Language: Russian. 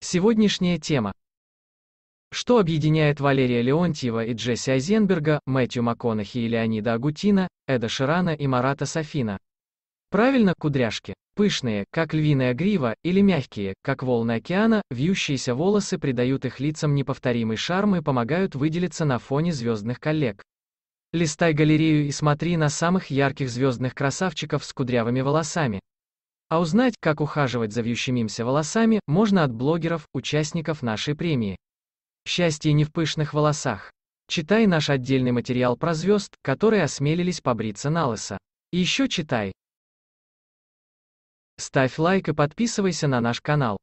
Сегодняшняя тема. Что объединяет Валерия Леонтьева и Джесси Айзенберга, Мэтью МакКонахи и Леонида Агутина, Эда Ширана и Марата Сафина? Правильно, кудряшки. Пышные, как львиная грива, или мягкие, как волны океана, вьющиеся волосы придают их лицам неповторимый шарм и помогают выделиться на фоне звездных коллег. Листай галерею и смотри на самых ярких звездных красавчиков с кудрявыми волосами. А узнать, как ухаживать за вьющимися волосами, можно от блогеров, участников нашей премии. Счастье не в пышных волосах. Читай наш отдельный материал про звезд, которые осмелились побриться на лысо. И еще читай. Ставь лайк и подписывайся на наш канал.